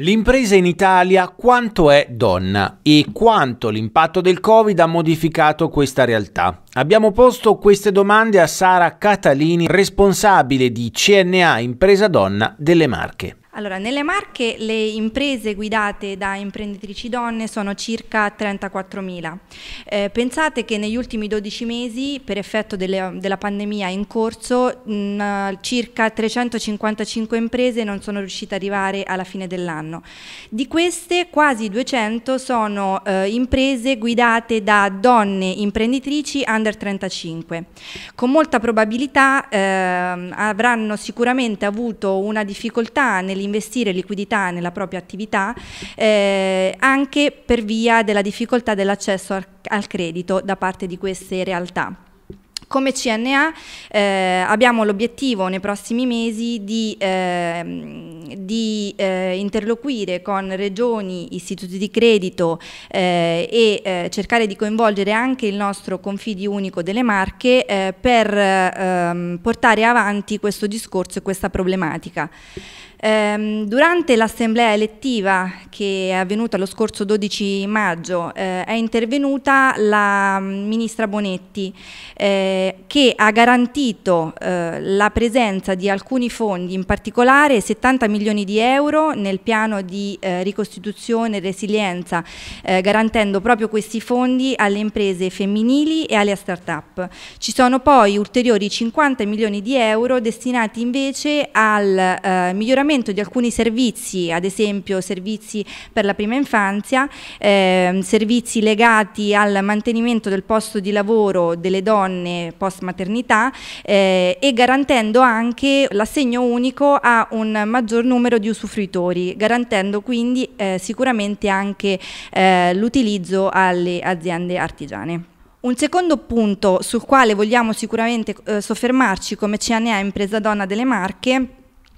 L'impresa in Italia quanto è donna e quanto l'impatto del Covid ha modificato questa realtà? Abbiamo posto queste domande a Sara Catalini, responsabile di CNA Impresa Donna delle Marche. Allora, nelle Marche le imprese guidate da imprenditrici donne sono circa 34.000. Eh, pensate che negli ultimi 12 mesi, per effetto delle, della pandemia in corso, mh, circa 355 imprese non sono riuscite ad arrivare alla fine dell'anno. Di queste, quasi 200 sono eh, imprese guidate da donne imprenditrici under 35. Con molta probabilità eh, avranno sicuramente avuto una difficoltà nell'impresa investire liquidità nella propria attività eh, anche per via della difficoltà dell'accesso al, al credito da parte di queste realtà. Come CNA eh, abbiamo l'obiettivo nei prossimi mesi di, eh, di eh, interloquire con regioni, istituti di credito eh, e eh, cercare di coinvolgere anche il nostro confidi unico delle Marche eh, per ehm, portare avanti questo discorso e questa problematica. Ehm, durante l'assemblea elettiva che è avvenuta lo scorso 12 maggio è intervenuta la mm, ministra Bonetti eh, che ha garantito eh, la presenza di alcuni fondi, in particolare 70 milioni di euro nel piano di eh, ricostituzione e resilienza, eh, garantendo proprio questi fondi alle imprese femminili e alle start-up. Ci sono poi ulteriori 50 milioni di euro destinati invece al eh, miglioramento di alcuni servizi, ad esempio servizi per la prima infanzia, ehm, servizi legati al mantenimento del posto di lavoro delle donne post maternità eh, e garantendo anche l'assegno unico a un maggior numero di usufruitori, garantendo quindi eh, sicuramente anche eh, l'utilizzo alle aziende artigiane. Un secondo punto sul quale vogliamo sicuramente eh, soffermarci come CNA Impresa Donna delle Marche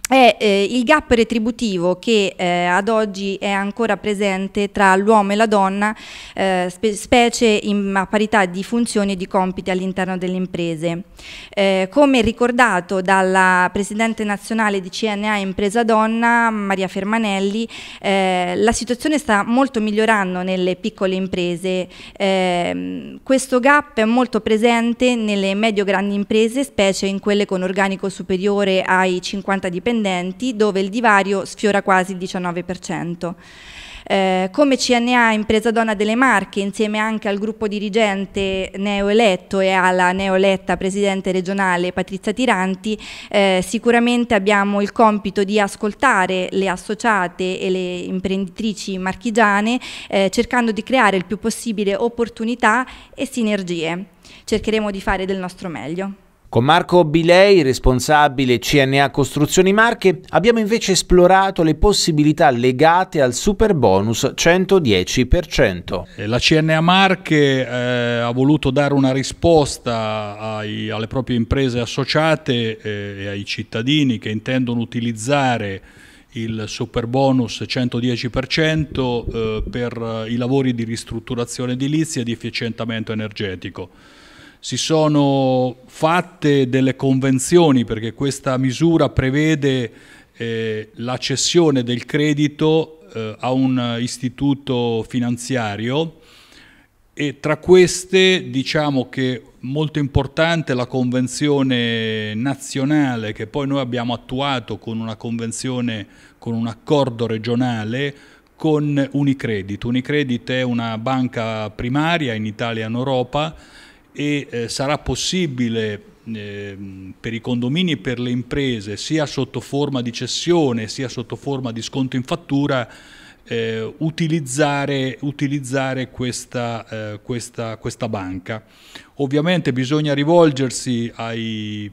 è eh, il gap retributivo che eh, ad oggi è ancora presente tra l'uomo e la donna, eh, spe specie in, a parità di funzioni e di compiti all'interno delle imprese. Eh, come ricordato dalla Presidente nazionale di CNA Impresa Donna, Maria Fermanelli, eh, la situazione sta molto migliorando nelle piccole imprese. Ehm, questo gap è molto presente nelle medio-grandi imprese, specie in quelle con organico superiore ai 50 dipendenti, dipendenti dove il divario sfiora quasi il 19%. Eh, come CNA Impresa Donna delle Marche, insieme anche al gruppo dirigente neoeletto e alla neoeletta presidente regionale Patrizia Tiranti, eh, sicuramente abbiamo il compito di ascoltare le associate e le imprenditrici marchigiane eh, cercando di creare il più possibile opportunità e sinergie. Cercheremo di fare del nostro meglio. Con Marco Bilei, responsabile CNA Costruzioni Marche, abbiamo invece esplorato le possibilità legate al super bonus 110%. La CNA Marche eh, ha voluto dare una risposta ai, alle proprie imprese associate eh, e ai cittadini che intendono utilizzare il super bonus 110% eh, per i lavori di ristrutturazione edilizia e di efficientamento energetico si sono fatte delle convenzioni perché questa misura prevede eh, la cessione del credito eh, a un istituto finanziario e tra queste diciamo che molto importante la convenzione nazionale che poi noi abbiamo attuato con una convenzione, con un accordo regionale con Unicredit. Unicredit è una banca primaria in Italia e in Europa e eh, sarà possibile ehm, per i condomini e per le imprese sia sotto forma di cessione sia sotto forma di sconto in fattura eh, utilizzare, utilizzare questa, eh, questa, questa, banca. Ovviamente bisogna rivolgersi ai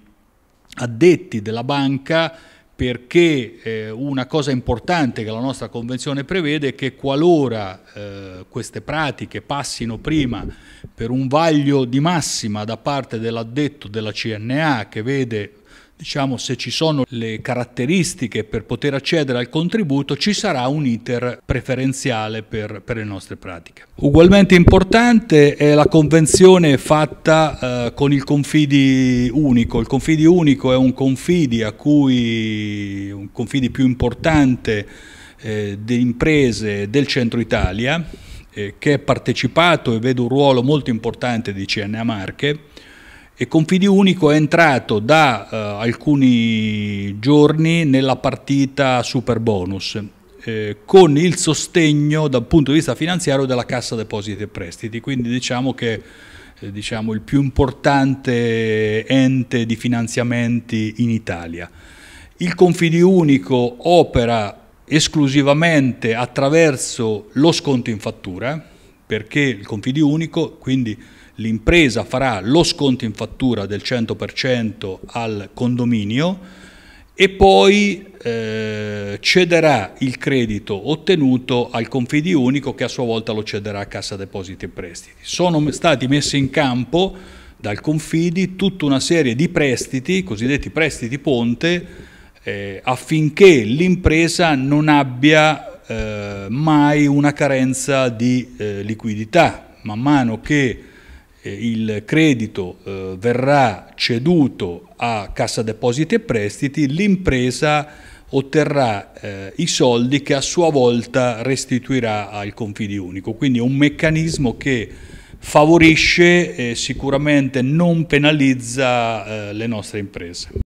addetti della banca perché eh, una cosa importante che la nostra convenzione prevede è che qualora eh, queste pratiche passino prima per un vaglio di massima da parte dell'addetto della CNA che vede diciamo, se ci sono le caratteristiche per poter accedere al contributo, ci sarà un iter preferenziale per, per le nostre pratiche. Ugualmente importante è la convenzione fatta eh, con il Confidi Unico. Il Confidi Unico è un Confidi a cui un Confidi più importante eh, di imprese del centro Italia, eh, che è partecipato e vede un ruolo molto importante di CNA Marche e Confidi-Unico è entrato da eh, alcuni giorni nella partita super bonus eh, con il sostegno dal punto di vista finanziario della Cassa Depositi e Prestiti, quindi diciamo che eh, diciamo, il più importante ente di finanziamenti in Italia. Il Confidi-Unico opera esclusivamente attraverso lo sconto in fattura, eh, perché il Confidi-Unico quindi l'impresa farà lo sconto in fattura del 100% al condominio e poi eh, cederà il credito ottenuto al Confidi Unico che a sua volta lo cederà a Cassa Depositi e Prestiti. Sono stati messi in campo dal Confidi tutta una serie di prestiti, cosiddetti prestiti ponte, eh, affinché l'impresa non abbia eh, mai una carenza di eh, liquidità. Man mano che eh, il credito eh, verrà ceduto a Cassa Depositi e Prestiti, l'impresa otterrà eh, i soldi che a sua volta restituirà al Confidi unico. Quindi è un meccanismo che favorisce e sicuramente non penalizza eh, le nostre imprese.